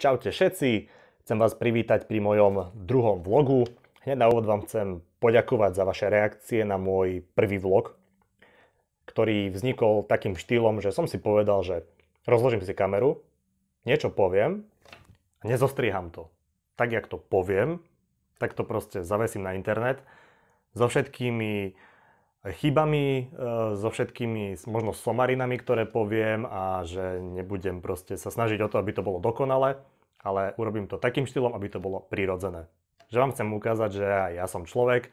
Čaute všetci, chcem vás privítať pri mojom druhom vlogu. Hneď na úvod vám chcem poďakovať za vaše reakcie na môj prvý vlog, ktorý vznikol takým štýlom, že som si povedal, že rozložím si kameru, niečo poviem a nezostriham to. Tak, jak to poviem, tak to proste zavesím na internet so všetkými chybami, e, so všetkými možno somarinami, ktoré poviem a že nebudem proste sa snažiť o to, aby to bolo dokonale, ale urobím to takým štýlom, aby to bolo prirodzené. Že vám chcem ukázať, že aj ja som človek,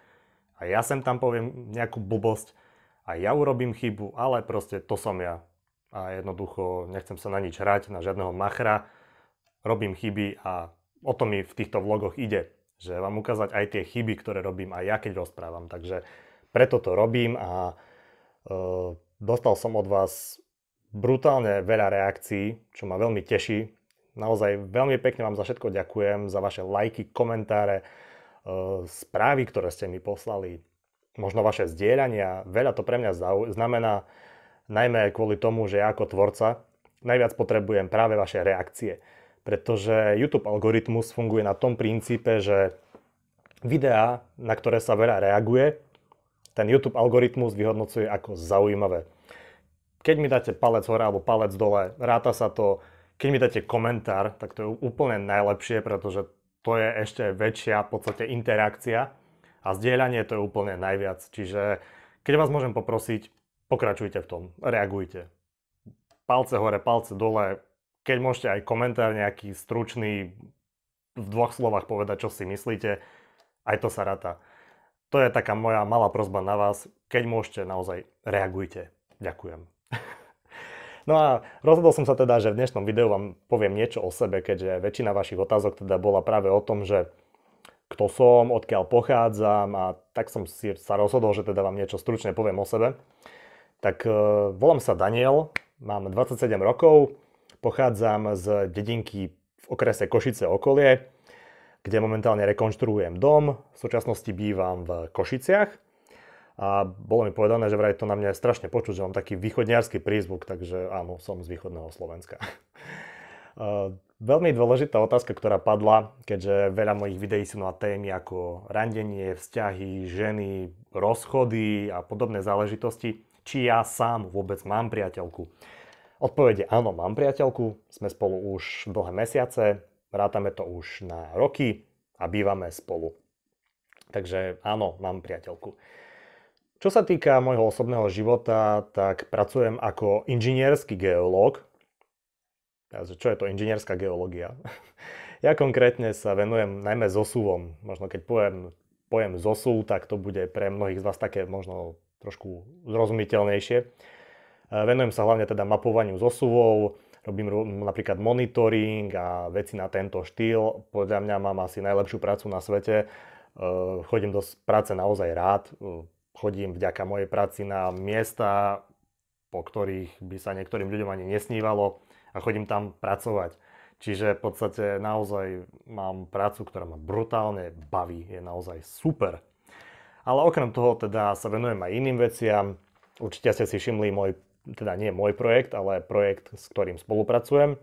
a ja sem tam poviem nejakú blbosť, a ja urobím chybu, ale proste to som ja. A jednoducho nechcem sa na nič hrať, na žiadneho machra, robím chyby a o to mi v týchto vlogoch ide. Že vám ukázať aj tie chyby, ktoré robím aj ja, keď rozprávam. Takže preto to robím a e, dostal som od vás brutálne veľa reakcií, čo ma veľmi teší. Naozaj veľmi pekne vám za všetko ďakujem, za vaše lajky, komentáre, e, správy, ktoré ste mi poslali, možno vaše zdieľania. Veľa to pre mňa znamená, najmä kvôli tomu, že ja ako tvorca najviac potrebujem práve vaše reakcie pretože YouTube algoritmus funguje na tom princípe, že videá, na ktoré sa veľa reaguje, ten YouTube algoritmus vyhodnocuje ako zaujímavé. Keď mi dáte palec hore alebo palec dole, ráta sa to. Keď mi dáte komentár, tak to je úplne najlepšie, pretože to je ešte väčšia v podstate interakcia a zdieľanie to je úplne najviac. Čiže keď vás môžem poprosiť, pokračujte v tom, reagujte. Palce hore, palce dole, keď môžete aj komentár nejaký stručný, v dvoch slovách povedať, čo si myslíte, aj to sa ráta to je taká moja malá prozba na vás. Keď môžete, naozaj reagujte. Ďakujem. No a rozhodol som sa teda, že v dnešnom videu vám poviem niečo o sebe, keďže väčšina vašich otázok teda bola práve o tom, že kto som, odkiaľ pochádzam a tak som si sa rozhodol, že teda vám niečo stručne poviem o sebe. Tak e, volám sa Daniel, mám 27 rokov, pochádzam z dedinky v okrese Košice okolie, kde momentálne rekonštruujem dom. V súčasnosti bývam v Košiciach. A bolo mi povedané, že vraj to na mňa je strašne počuť, že mám taký východniarský prízvuk, takže áno, som z východného Slovenska. E, veľmi dôležitá otázka, ktorá padla, keďže veľa mojich videí sú na témy ako randenie, vzťahy, ženy, rozchody a podobné záležitosti. Či ja sám vôbec mám priateľku? Odpovede áno, mám priateľku. Sme spolu už dlhé mesiace rátame to už na roky a bývame spolu. Takže áno, mám priateľku. Čo sa týka môjho osobného života, tak pracujem ako inžinierský geológ. Čo je to inžinierská geológia? ja konkrétne sa venujem najmä zosuvom. Možno keď poviem pojem zosuv, tak to bude pre mnohých z vás také možno trošku zrozumiteľnejšie. Venujem sa hlavne teda mapovaniu zosuvov, robím napríklad monitoring a veci na tento štýl. Podľa mňa mám asi najlepšiu prácu na svete. Ehm, chodím do práce naozaj rád. Chodím vďaka mojej práci na miesta, po ktorých by sa niektorým ľuďom ani nesnívalo a chodím tam pracovať. Čiže v podstate naozaj mám prácu, ktorá ma brutálne baví, je naozaj super. Ale okrem toho teda sa venujem aj iným veciam. Určite ste si všimli môj teda nie môj projekt, ale projekt, s ktorým spolupracujem.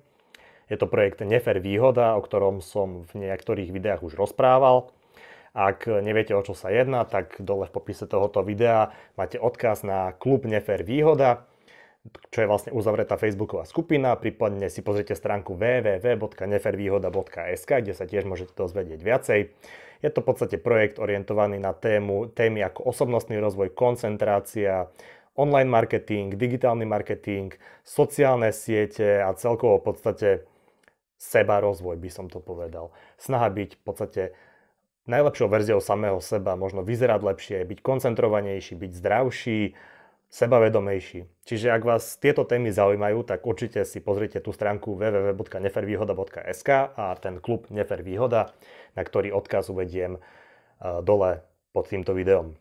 Je to projekt Nefer výhoda, o ktorom som v niektorých videách už rozprával. Ak neviete, o čo sa jedná, tak dole v popise tohoto videa máte odkaz na klub Nefer výhoda, čo je vlastne uzavretá facebooková skupina, prípadne si pozrite stránku www.nefervýhoda.sk, kde sa tiež môžete dozvedieť viacej. Je to v podstate projekt orientovaný na tému, témy ako osobnostný rozvoj, koncentrácia, online marketing, digitálny marketing, sociálne siete a celkovo v podstate seba rozvoj by som to povedal. Snaha byť v podstate najlepšou verziou samého seba, možno vyzerať lepšie, byť koncentrovanejší, byť zdravší, sebavedomejší. Čiže ak vás tieto témy zaujímajú, tak určite si pozrite tú stránku www.nefervýhoda.sk a ten klub Nefer Výhoda, na ktorý odkaz uvediem eh, dole pod týmto videom.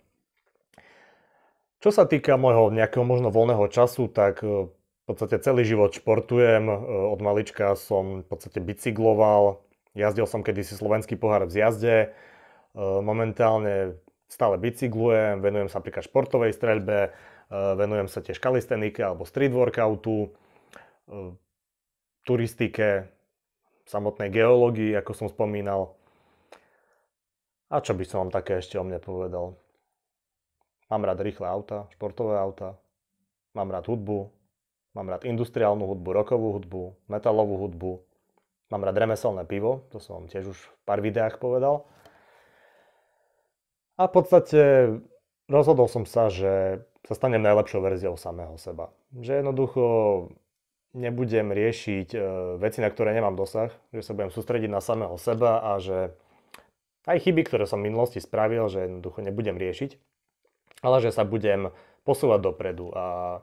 Čo sa týka môjho nejakého možno voľného času, tak e, v podstate celý život športujem. E, od malička som v podstate bicykloval. Jazdil som kedysi slovenský pohár v zjazde. E, momentálne stále bicyklujem, venujem sa napríklad športovej streľbe, venujem sa tiež kalistenike alebo street workoutu, turistike, samotnej geológii, ako som spomínal. A čo by som vám také ešte o mne povedal? Mám rád rýchle auta, športové auta, mám rád hudbu, mám rád industriálnu hudbu, rokovú hudbu, metalovú hudbu, mám rád remeselné pivo, to som vám tiež už v pár videách povedal. A v podstate rozhodol som sa, že sa stanem najlepšou verziou samého seba. Že jednoducho nebudem riešiť e, veci, na ktoré nemám dosah, že sa budem sústrediť na samého seba a že aj chyby, ktoré som v minulosti spravil, že jednoducho nebudem riešiť ale že sa budem posúvať dopredu a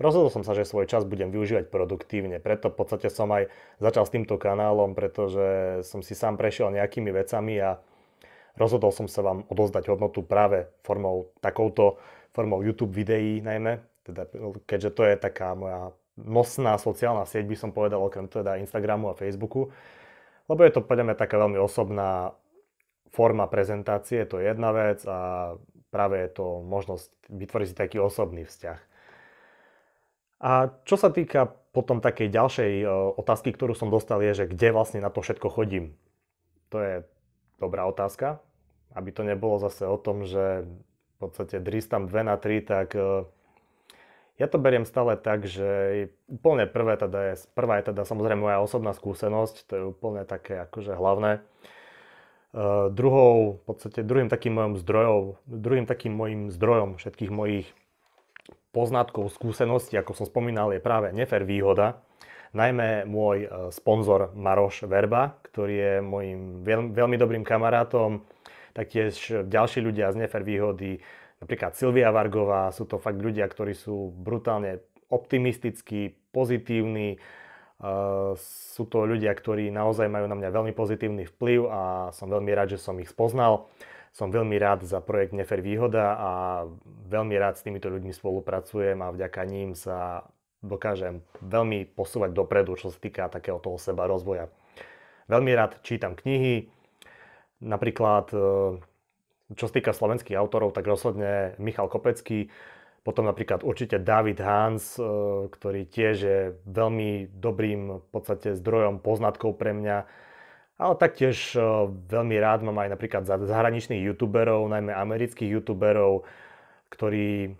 rozhodol som sa, že svoj čas budem využívať produktívne. Preto v podstate som aj začal s týmto kanálom, pretože som si sám prešiel nejakými vecami a rozhodol som sa vám odozdať hodnotu práve formou takouto formou YouTube videí najmä, teda, keďže to je taká moja nosná sociálna sieť, by som povedal, okrem teda Instagramu a Facebooku, lebo je to podľa mňa taká veľmi osobná forma prezentácie, to je jedna vec a práve je to možnosť vytvoriť si taký osobný vzťah. A čo sa týka potom takej ďalšej e, otázky, ktorú som dostal, je, že kde vlastne na to všetko chodím. To je dobrá otázka, aby to nebolo zase o tom, že v podstate tam 2 na 3, tak e, ja to beriem stále tak, že úplne prvé teda je, prvá je teda samozrejme moja osobná skúsenosť, to je úplne také akože hlavné. Eh, druhou, v podstate druhým takým mojim zdrojom, druhým takým mojim zdrojom všetkých mojich poznatkov, skúseností, ako som spomínal, je práve Nefer Výhoda. Najmä môj eh, sponzor Maroš Verba, ktorý je môjim veľ, veľmi dobrým kamarátom, taktiež ďalší ľudia z Nefer Výhody, napríklad Silvia Vargová, sú to fakt ľudia, ktorí sú brutálne optimistickí, pozitívni, Eh, sú to ľudia, ktorí naozaj majú na mňa veľmi pozitívny vplyv a som veľmi rád, že som ich spoznal. Som veľmi rád za projekt Nefer Výhoda a veľmi rád s týmito ľuďmi spolupracujem a vďaka ním sa dokážem veľmi posúvať dopredu, čo sa týka takého toho seba rozvoja. Veľmi rád čítam knihy, napríklad eh, čo sa týka slovenských autorov, tak rozhodne Michal Kopecký, potom napríklad určite David Hans, e, ktorý tiež je veľmi dobrým v podstate zdrojom poznatkov pre mňa. Ale taktiež e, veľmi rád mám aj napríklad zahraničných youtuberov, najmä amerických youtuberov, ktorí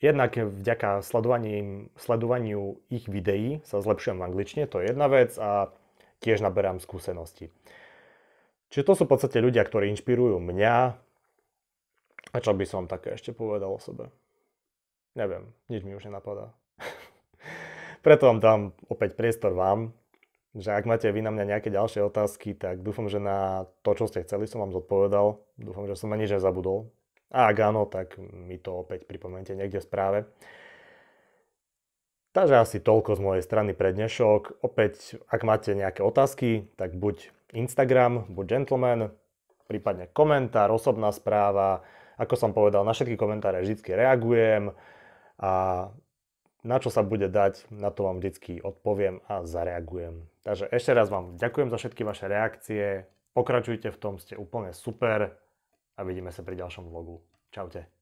jednak vďaka sledovaniu ich videí sa zlepšujem v angličtine, to je jedna vec a tiež naberám skúsenosti. Čiže to sú v podstate ľudia, ktorí inšpirujú mňa. A čo by som také ešte povedal o sebe? Neviem, nič mi už nenapadá. Preto vám dám opäť priestor vám, že ak máte vy na mňa nejaké ďalšie otázky, tak dúfam, že na to, čo ste chceli, som vám zodpovedal. Dúfam, že som na nič zabudol. A ak áno, tak mi to opäť pripomente niekde v správe. Takže asi toľko z mojej strany pre dnešok. Opäť, ak máte nejaké otázky, tak buď Instagram, buď Gentleman, prípadne komentár, osobná správa. Ako som povedal, na všetky komentáre vždy reagujem. A na čo sa bude dať, na to vám vždycky odpoviem a zareagujem. Takže ešte raz vám ďakujem za všetky vaše reakcie, pokračujte v tom, ste úplne super a vidíme sa pri ďalšom vlogu. Čaute.